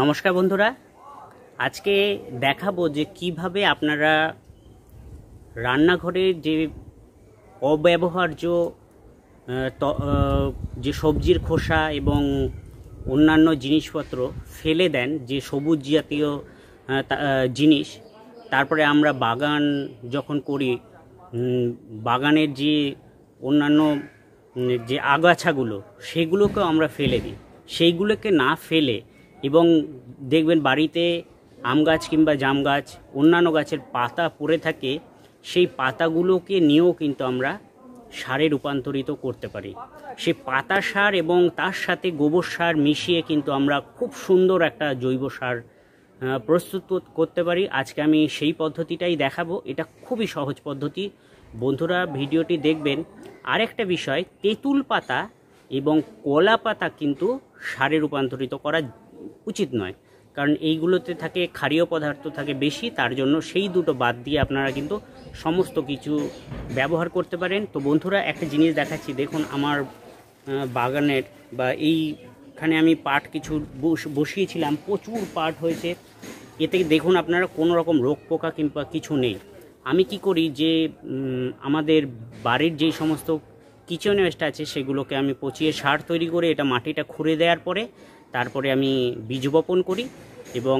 নমস্কার বন্ধুরা আজকে দেখাবো যে কিভাবে আপনারা রান্নাঘরের যে অব্যবহার্য যে সবজির খোসা এবং অন্যান্য জিনিসপত্র ফেলে দেন যে সবুজ জাতীয় জিনিস তারপরে আমরা বাগান যখন করি বাগানের যে অন্যান্য যে আগাছাগুলো সেগুলোকেও আমরা ফেলে দিই সেইগুলোকে না ফেলে এবং দেখবেন বাড়িতে আম গাছ কিংবা জাম গাছ অন্যান্য গাছের পাতা পড়ে থাকে সেই পাতাগুলোকে নিয়েও কিন্তু আমরা সারে রূপান্তরিত করতে পারি সে পাতা সার এবং তার সাথে গোবর সার মিশিয়ে কিন্তু আমরা খুব সুন্দর একটা জৈব সার প্রস্তুত করতে পারি আজকে আমি সেই পদ্ধতিটাই দেখাবো এটা খুবই সহজ পদ্ধতি বন্ধুরা ভিডিওটি দেখবেন আরেকটা বিষয় তেঁতুল পাতা এবং কলা পাতা কিন্তু সারে রূপান্তরিত করা উচিত নয় কারণ এইগুলোতে থাকে ক্ষারীয় পদার্থ থাকে বেশি তার জন্য সেই দুটো বাদ দিয়ে আপনারা কিন্তু সমস্ত কিছু ব্যবহার করতে পারেন তো বন্ধুরা একটা জিনিস দেখাচ্ছি দেখুন আমার বাগানের বা এইখানে আমি পাট কিছু বসিয়েছিলাম প্রচুর পাট হয়েছে এতে দেখুন আপনারা কোনো রকম রোগ পোকা কিংবা কিছু নেই আমি কি করি যে আমাদের বাড়ির যেই সমস্ত কিচেন ওয়েস্ট আছে সেগুলোকে আমি পচিয়ে সার তৈরি করে এটা মাটিটা খুঁড়ে দেওয়ার পরে তারপরে আমি বীজ বপন করি এবং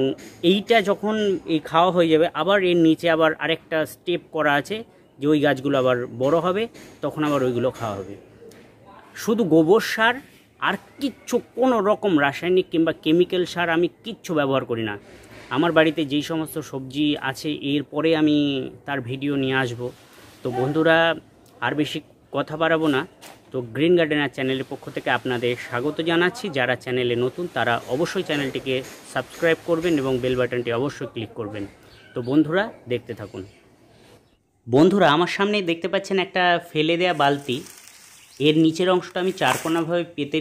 এইটা যখন এই খাওয়া হয়ে যাবে আবার এর নিচে আবার আরেকটা স্টেপ করা আছে যে ওই গাছগুলো আবার বড় হবে তখন আবার ওইগুলো খাওয়া হবে শুধু গোবর সার আর কিচ্ছু কোনো রকম রাসায়নিক কিংবা কেমিক্যাল সার আমি কিচ্ছু ব্যবহার করি না আমার বাড়িতে যেই সমস্ত সবজি আছে এরপরে আমি তার ভিডিও নিয়ে আসব তো বন্ধুরা আর বেশি কথা বাড়াবো না তো গ্রিন গার্ডেনার চ্যানেলের পক্ষ থেকে আপনাদের স্বাগত জানাচ্ছি যারা চ্যানেলে নতুন তারা অবশ্যই চ্যানেলটিকে সাবস্ক্রাইব করবেন এবং বেল বাটনটি অবশ্যই ক্লিক করবেন তো বন্ধুরা দেখতে থাকুন বন্ধুরা আমার সামনে দেখতে পাচ্ছেন একটা ফেলে দেয়া বালতি এর নিচের অংশটা আমি চারকোনাভাবে পেতে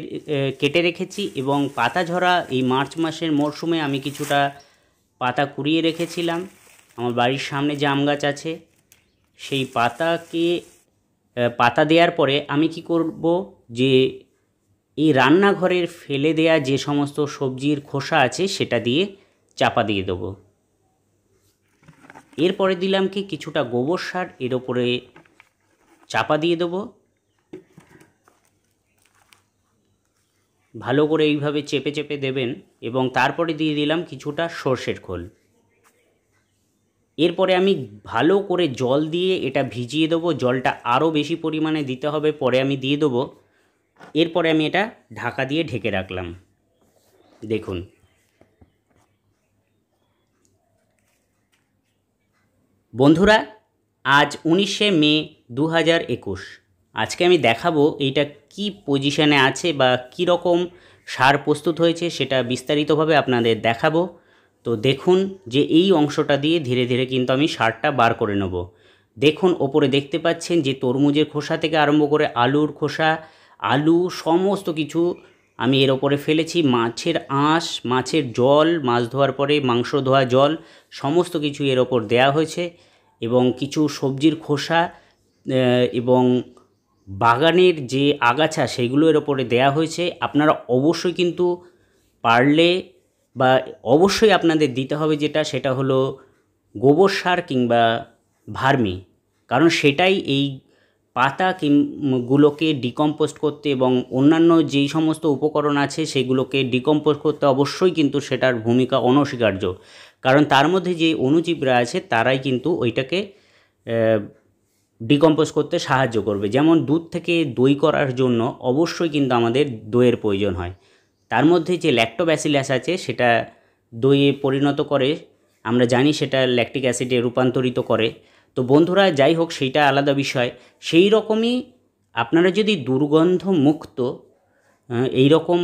কেটে রেখেছি এবং পাতা ঝরা এই মার্চ মাসের মরশুমে আমি কিছুটা পাতা কুড়িয়ে রেখেছিলাম আমার বাড়ির সামনে যে আম গাছ আছে সেই পাতাকে পাতা দেওয়ার পরে আমি কি করব যে এই রান্নাঘরের ফেলে দেয়া যে সমস্ত সবজির খোসা আছে সেটা দিয়ে চাপা দিয়ে দেবো এরপরে দিলাম কি কিছুটা গোবর সার এর ওপরে চাপা দিয়ে দেবো ভালো করে এইভাবে চেপে চেপে দেবেন এবং তারপরে দিয়ে দিলাম কিছুটা সর্ষের খোল এরপরে আমি ভালো করে জল দিয়ে এটা ভিজিয়ে দেবো জলটা আরও বেশি পরিমাণে দিতে হবে পরে আমি দিয়ে দেবো এরপরে আমি এটা ঢাকা দিয়ে ঢেকে রাখলাম দেখুন বন্ধুরা আজ উনিশে মে দু হাজার একুশ আজকে আমি দেখাবো এইটা কি পজিশানে আছে বা কি রকম সার প্রস্তুত হয়েছে সেটা বিস্তারিতভাবে আপনাদের দেখাবো তো দেখুন যে এই অংশটা দিয়ে ধীরে ধীরে কিন্তু আমি সারটা বার করে নেব দেখুন ওপরে দেখতে পাচ্ছেন যে তরমুজের খোসা থেকে আরম্ভ করে আলুর খোসা আলু সমস্ত কিছু আমি এর ওপরে ফেলেছি মাছের আঁশ মাছের জল মাছ ধোয়ার পরে মাংস ধোয়া জল সমস্ত কিছু এর ওপর দেয়া হয়েছে এবং কিছু সবজির খোসা এবং বাগানের যে আগাছা সেগুলো এর ওপরে দেয়া হয়েছে আপনারা অবশ্যই কিন্তু পারলে বা অবশ্যই আপনাদের দিতে হবে যেটা সেটা হলো গোবর সার কিংবা ভার্মি কারণ সেটাই এই পাতা গুলোকে ডিকম্পোস্ট করতে এবং অন্যান্য যেই সমস্ত উপকরণ আছে সেগুলোকে ডিকম্পোস্ট করতে অবশ্যই কিন্তু সেটার ভূমিকা অনস্বীকার্য কারণ তার মধ্যে যে অণুজীবরা আছে তারাই কিন্তু ওইটাকে ডিকম্পোজ করতে সাহায্য করবে যেমন দুধ থেকে দই করার জন্য অবশ্যই কিন্তু আমাদের দইয়ের প্রয়োজন হয় তার মধ্যে যে ল্যাক্টোব্যাসিলাস আছে সেটা দইয়ে পরিণত করে আমরা জানি সেটা ল্যাকটিক অ্যাসিডে রূপান্তরিত করে তো বন্ধুরা যাই হোক সেইটা আলাদা বিষয় সেই রকমই আপনারা যদি দুর্গন্ধমুক্ত এই রকম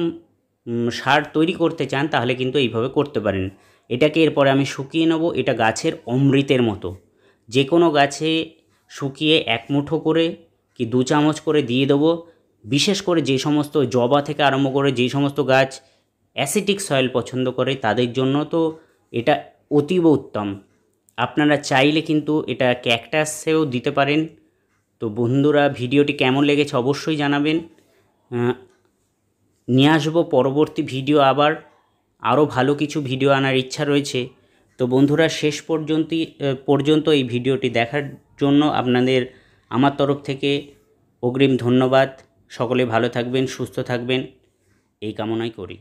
সার তৈরি করতে চান তাহলে কিন্তু এইভাবে করতে পারেন এটাকে এরপরে আমি শুকিয়ে নেব এটা গাছের অমৃতের মতো যে কোনো গাছে শুকিয়ে এক মুঠো করে কি দু চামচ করে দিয়ে দেবো বিশেষ করে যে সমস্ত জবা থেকে আরম্ভ করে যে সমস্ত গাছ অ্যাসিটিক সয়েল পছন্দ করে তাদের জন্য তো এটা অতীব উত্তম আপনারা চাইলে কিন্তু এটা ক্যাকটাসেও দিতে পারেন তো বন্ধুরা ভিডিওটি কেমন লেগেছে অবশ্যই জানাবেন নিয়ে আসবো পরবর্তী ভিডিও আবার আরও ভালো কিছু ভিডিও আনার ইচ্ছা রয়েছে তো বন্ধুরা শেষ পর্যন্ত পর্যন্ত এই ভিডিওটি দেখার জন্য আপনাদের আমার তরফ থেকে অগ্রিম ধন্যবাদ সকলে ভালো থাকবেন সুস্থ থাকবেন এই কামনাই করি